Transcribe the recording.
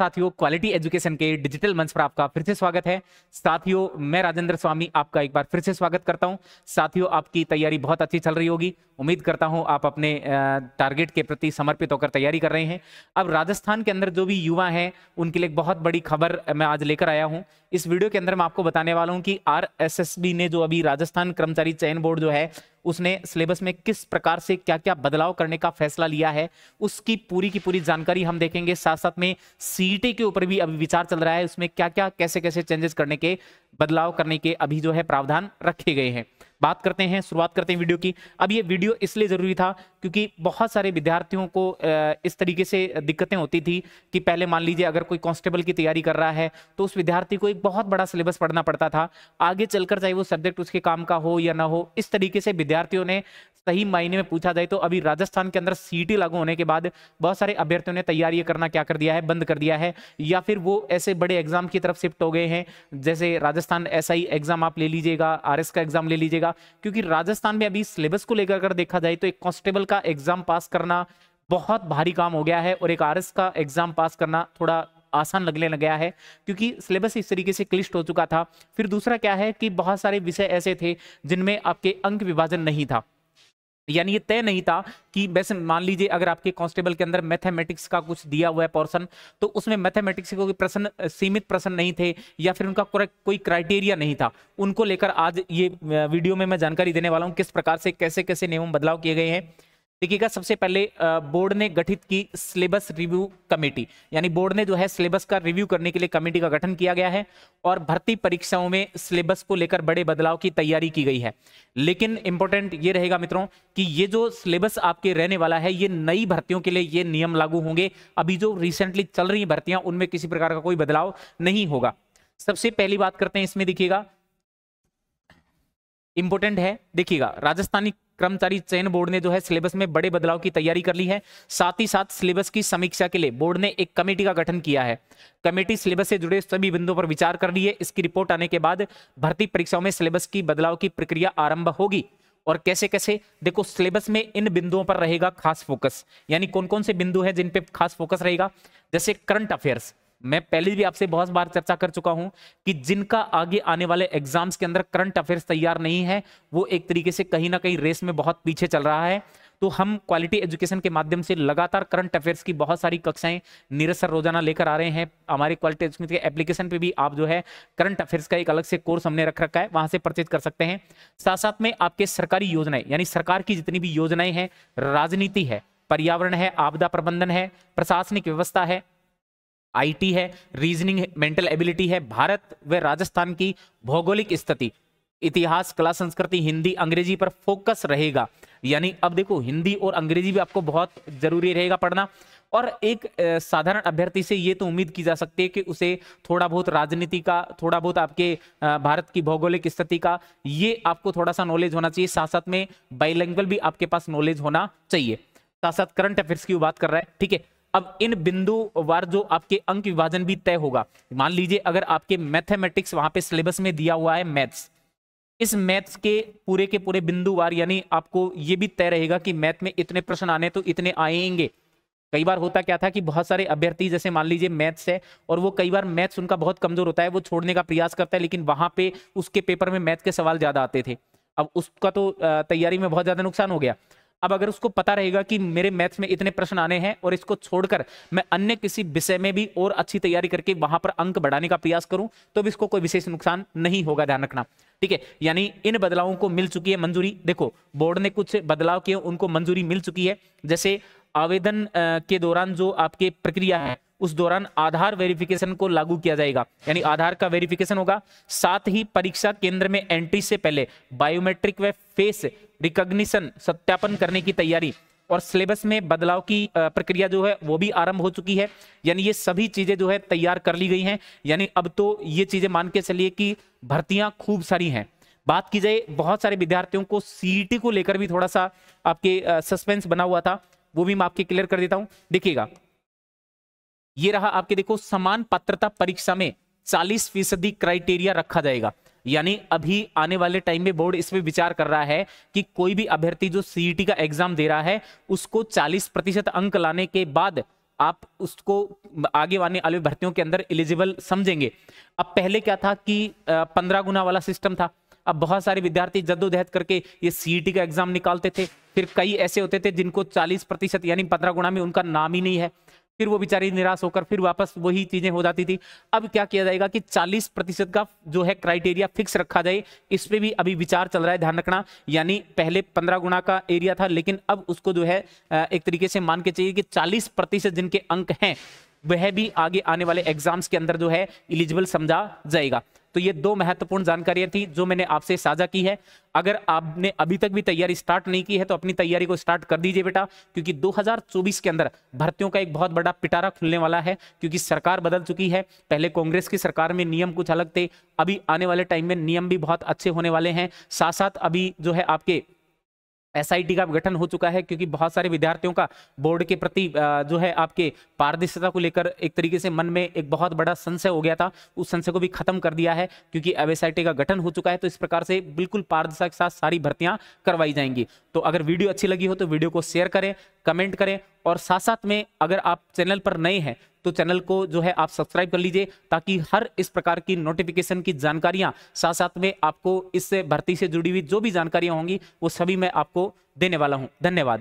साथियों quality education के digital मंच पर आपका फिर से स्वागत है साथियों मैं राजेंद्र स्वामी आपका एक बार फिर से स्वागत करता हूं साथियों आपकी तैयारी बहुत अच्छी चल रही होगी उम्मीद करता हूं आप अपने टारगेट के प्रति समर्पित होकर तैयारी कर रहे हैं अब राजस्थान के अंदर जो भी युवा हैं उनके लिए बहुत बड़ी खबर मैं आज लेकर आया हूँ इस वीडियो के अंदर मैं आपको बताने वाला हूँ कि आर ने जो अभी राजस्थान कर्मचारी चयन बोर्ड जो है उसने सिलेबस में किस प्रकार से क्या क्या बदलाव करने का फैसला लिया है उसकी पूरी की पूरी जानकारी हम देखेंगे साथ साथ में सीटी e के ऊपर भी अभी विचार चल रहा है उसमें क्या क्या कैसे कैसे चेंजेस करने के बदलाव करने के अभी जो है प्रावधान रखे गए हैं बात करते हैं शुरुआत करते हैं वीडियो की अब ये वीडियो इसलिए ज़रूरी था क्योंकि बहुत सारे विद्यार्थियों को इस तरीके से दिक्कतें होती थी कि पहले मान लीजिए अगर कोई कांस्टेबल की तैयारी कर रहा है तो उस विद्यार्थी को एक बहुत बड़ा सिलेबस पढ़ना पड़ता था आगे चलकर चाहे वो सब्जेक्ट उसके काम का हो या ना हो इस तरीके से विद्यार्थियों ने सही मायने में पूछा जाए तो अभी राजस्थान के अंदर सी लागू होने के बाद बहुत सारे अभ्यर्थियों ने तैयारी करना क्या कर दिया है बंद कर दिया है या फिर वो ऐसे बड़े एग्जाम की तरफ शिफ्ट हो गए हैं जैसे राजस्थान एस एग्जाम आप ले लीजिएगा आर का एग्जाम ले लीजिएगा जाएगा क्योंकि राजस्थान में अभी सिलेबस को लेकर अगर देखा जाए तो एक कॉन्स्टेबल का एग्जाम पास करना बहुत भारी काम हो गया है और एक आर का एग्जाम पास करना थोड़ा आसान लगने लग गया है क्योंकि सिलेबस इस तरीके से क्लिष्ट हो चुका था फिर दूसरा क्या है कि बहुत सारे विषय ऐसे थे जिनमें आपके अंक विभाजन नहीं था यानी ये तय नहीं था कि वैसे मान लीजिए अगर आपके कांस्टेबल के अंदर मैथमेटिक्स का कुछ दिया हुआ है पोर्सन तो उसमें मैथमेटिक्स के कोई प्रश्न सीमित प्रश्न नहीं थे या फिर उनका कोई क्राइटेरिया नहीं था उनको लेकर आज ये वीडियो में मैं जानकारी देने वाला हूँ किस प्रकार से कैसे कैसे नियम बदलाव किए गए हैं देखिएगा सबसे पहले बोर्ड ने गठित की सिलेबस रिव्यू कमेटी यानी बोर्ड ने जो है सिलेबस का रिव्यू करने के लिए कमेटी का गठन किया गया है और भर्ती परीक्षाओं में सिलेबस को लेकर बड़े बदलाव की तैयारी की गई है लेकिन इंपॉर्टेंट ये रहेगा मित्रों कि ये जो सिलेबस आपके रहने वाला है ये नई भर्तियों के लिए ये नियम लागू होंगे अभी जो रिसेंटली चल रही भर्तियां उनमें किसी प्रकार का कोई बदलाव नहीं होगा सबसे पहली बात करते हैं इसमें देखिएगा इंपोर्टेंट है देखिएगा राजस्थानी कर्मचारी चयन बोर्ड ने जो है सिलेबस में बड़े बदलाव की तैयारी कर ली है साथ ही साथ सिलेबस की समीक्षा के लिए बोर्ड ने एक कमेटी का गठन किया है कमेटी सिलेबस से जुड़े सभी बिंदुओं पर विचार कर रही है इसकी रिपोर्ट आने के बाद भर्ती परीक्षाओं में सिलेबस की बदलाव की प्रक्रिया आरंभ होगी और कैसे कैसे देखो सिलेबस में इन बिंदुओं पर रहेगा खास फोकस यानी कौन कौन से बिंदु हैं जिन पे खास फोकस रहेगा जैसे करंट अफेयर्स मैं पहले भी आपसे बहुत बार चर्चा कर चुका हूं कि जिनका आगे आने वाले एग्जाम्स के अंदर करंट अफेयर्स तैयार नहीं है वो एक तरीके से कहीं ना कहीं रेस में बहुत पीछे चल रहा है तो हम क्वालिटी एजुकेशन के माध्यम से लगातार करंट अफेयर्स की बहुत सारी कक्षाएं निरसर रोजाना लेकर आ रहे हैं हमारे क्वालिटी एजुकेशन के एप्लीकेशन पे भी आप जो है करंट अफेयर्स का एक अलग से कोर्स हमने रख रखा है वहां से परचेज कर सकते हैं साथ साथ में आपके सरकारी योजनाएं यानी सरकार की जितनी भी योजनाएं हैं राजनीति है पर्यावरण है आपदा प्रबंधन है प्रशासनिक व्यवस्था है आईटी है रीजनिंग मेंटल एबिलिटी है भारत व राजस्थान की भौगोलिक स्थिति इतिहास कला संस्कृति हिंदी अंग्रेजी पर फोकस रहेगा यानी अब देखो हिंदी और अंग्रेजी भी आपको बहुत जरूरी रहेगा पढ़ना और एक साधारण अभ्यर्थी से ये तो उम्मीद की जा सकती है कि उसे थोड़ा बहुत राजनीति का थोड़ा बहुत आपके भारत की भौगोलिक स्थिति का ये आपको थोड़ा सा नॉलेज होना चाहिए साथ साथ में बाइलैंग्वेज भी आपके पास नॉलेज होना चाहिए साथ साथ करंट अफेयर्स की बात कर रहा है ठीक है अब इन बिंदु वार जो आपके अंक विभाजन भी तय होगा मान लीजिए अगर आपके मैथमेटिक्स वहां पे सिलेबस में दिया हुआ है मैथ्स इस मैथ्स के पूरे के पूरे बिंदु वार यानी आपको ये भी तय रहेगा कि मैथ में इतने प्रश्न आने तो इतने आएंगे कई बार होता क्या था कि बहुत सारे अभ्यर्थी जैसे मान लीजिए मैथ्स है और वो कई बार मैथ्स उनका बहुत कमजोर होता है वो छोड़ने का प्रयास करता है लेकिन वहां पे उसके पेपर में मैथ के सवाल ज्यादा आते थे अब उसका तो तैयारी में बहुत ज्यादा नुकसान हो गया अब अगर उसको पता रहेगा कि मेरे मैथ्स में इतने प्रश्न आने हैं और इसको छोड़कर मैं अन्य किसी विषय में भी और अच्छी तैयारी करके वहां पर अंक बढ़ाने का प्रयास करूं तो भी इसको कोई विशेष नुकसान नहीं होगा ध्यान रखना ठीक है यानी इन बदलावों को मिल चुकी है मंजूरी देखो बोर्ड ने कुछ बदलाव किए उनको मंजूरी मिल चुकी है जैसे आवेदन के दौरान जो आपके प्रक्रिया है उस दौरान आधार वेरिफिकेशन को लागू किया जाएगा यानी आधार का वेरिफिकेशन होगा साथ ही परीक्षा केंद्र में एंट्री से पहले बायोमेट्रिक व फेस रिकग्निशन सत्यापन करने की तैयारी और सिलेबस में बदलाव की प्रक्रिया जो है वो भी आरंभ हो चुकी है यानी ये सभी चीजें जो है तैयार कर ली गई हैं यानी अब तो ये चीजें मान के चलिए कि भर्तियां खूब सारी हैं बात की जाए बहुत सारे विद्यार्थियों को सी e को लेकर भी थोड़ा सा आपके सस्पेंस बना हुआ था वो भी मैं आपके क्लियर कर देता हूं देखिएगा ये रहा आपके देखो समान पात्रता परीक्षा में चालीस फीसदी क्राइटेरिया रखा जाएगा यानी अभी आने वाले टाइम में बोर्ड इस पर विचार कर रहा है कि कोई भी अभ्यर्थी जो सीईटी e का एग्जाम दे रहा है उसको 40 प्रतिशत अंक लाने के बाद आप उसको आगे आने वाली भर्तियों के अंदर एलिजिबल समझेंगे अब पहले क्या था कि पंद्रह गुना वाला सिस्टम था अब बहुत सारे विद्यार्थी जद्दोजहद करके ये सीईटी e का एग्जाम निकालते थे फिर कई ऐसे होते थे जिनको 40 प्रतिशत यानी पंद्रह गुना में उनका नाम ही नहीं है फिर वो बेचारी निराश होकर फिर वापस वही चीजें हो जाती थी अब क्या किया जाएगा कि 40 प्रतिशत का जो है क्राइटेरिया फिक्स रखा जाए इस पर भी अभी विचार चल रहा है ध्यान रखना यानी पहले 15 गुना का एरिया था लेकिन अब उसको जो है एक तरीके से मान के चाहिए कि 40 प्रतिशत जिनके अंक हैं वह भी आगे आने वाले एग्जाम्स के अंदर जो है इलिजिबल समझा जाएगा तो ये दो महत्वपूर्ण जानकारियां थी जो मैंने आपसे साझा की है अगर आपने अभी तक भी तैयारी स्टार्ट नहीं की है तो अपनी तैयारी को स्टार्ट कर दीजिए बेटा क्योंकि 2024 के अंदर भर्तियों का एक बहुत बड़ा पिटारा खुलने वाला है क्योंकि सरकार बदल चुकी है पहले कांग्रेस की सरकार में नियम कुछ अलग थे अभी आने वाले टाइम में नियम भी बहुत अच्छे होने वाले हैं साथ साथ अभी जो है आपके एस का गठन हो चुका है क्योंकि बहुत सारे विद्यार्थियों का बोर्ड के प्रति जो है आपके पारदर्शिता को लेकर एक तरीके से मन में एक बहुत बड़ा संशय हो गया था उस संशय को भी खत्म कर दिया है क्योंकि अब का गठन हो चुका है तो इस प्रकार से बिल्कुल पारदर्शिता के साथ सारी भर्तियां करवाई जाएंगी तो अगर वीडियो अच्छी लगी हो तो वीडियो को शेयर करें कमेंट करें और साथ साथ में अगर आप चैनल पर नए हैं तो चैनल को जो है आप सब्सक्राइब कर लीजिए ताकि हर इस प्रकार की नोटिफिकेशन की जानकारियां साथ साथ में आपको इससे भर्ती से जुड़ी हुई जो भी जानकारियां होंगी वो सभी मैं आपको देने वाला हूं धन्यवाद